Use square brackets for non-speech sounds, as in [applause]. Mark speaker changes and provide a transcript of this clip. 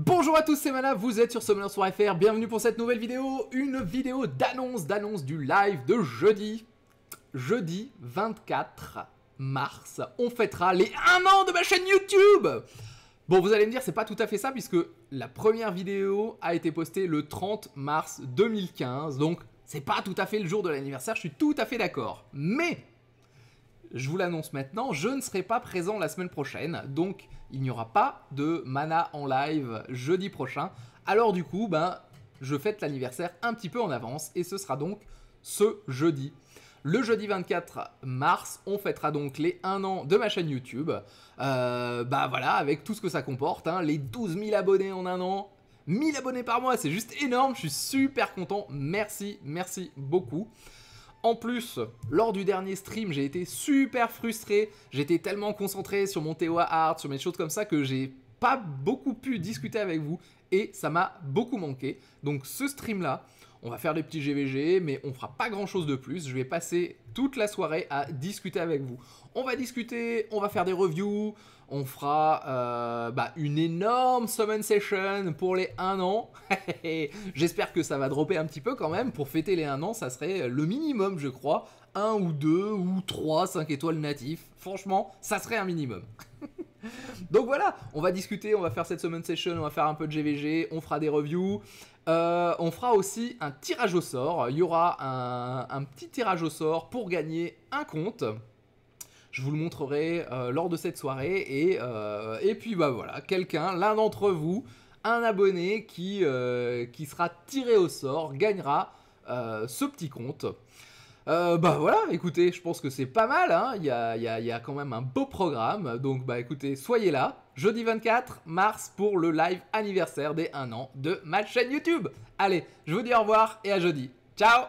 Speaker 1: Bonjour à tous, c'est Mana, vous êtes sur Summoners.fr. bienvenue pour cette nouvelle vidéo, une vidéo d'annonce, d'annonce du live de jeudi, jeudi 24 mars, on fêtera les 1 an de ma chaîne YouTube Bon, vous allez me dire, c'est pas tout à fait ça, puisque la première vidéo a été postée le 30 mars 2015, donc c'est pas tout à fait le jour de l'anniversaire, je suis tout à fait d'accord, mais je vous l'annonce maintenant, je ne serai pas présent la semaine prochaine, donc il n'y aura pas de mana en live jeudi prochain. Alors du coup, ben, je fête l'anniversaire un petit peu en avance, et ce sera donc ce jeudi. Le jeudi 24 mars, on fêtera donc les 1 an de ma chaîne YouTube. Euh, bah voilà, avec tout ce que ça comporte, hein, les 12 000 abonnés en un an, 1000 abonnés par mois, c'est juste énorme, je suis super content, merci, merci beaucoup. En plus, lors du dernier stream, j'ai été super frustré. J'étais tellement concentré sur mon TOA art, sur mes choses comme ça que j'ai beaucoup pu discuter avec vous et ça m'a beaucoup manqué. Donc ce stream là, on va faire des petits GVG, mais on fera pas grand chose de plus. Je vais passer toute la soirée à discuter avec vous. On va discuter, on va faire des reviews, on fera euh, bah, une énorme summon session pour les 1 an. [laughs] J'espère que ça va dropper un petit peu quand même. Pour fêter les 1 an, ça serait le minimum, je crois. 1 ou 2 ou 3 5 étoiles natifs. Franchement, ça serait un minimum. [laughs] Donc voilà, on va discuter, on va faire cette semaine session, on va faire un peu de GVG, on fera des reviews. Euh, on fera aussi un tirage au sort. Il y aura un, petit tirage au sort pour gagner un compte. Je vous le montrerai euh, lors de cette soirée. Euh, et, puis bah voilà, quelqu'un, l'un d'entre vous, un abonné qui sera tiré au sort, gagnera ce petit compte. Euh, bah voilà, écoutez, je pense que c'est pas mal, hein. il, y a, il y a, quand même un beau programme, donc bah écoutez, soyez là, jeudi 24 mars pour le live anniversaire des 1 an de ma chaîne YouTube. Allez, je vous dis au revoir et à jeudi. Ciao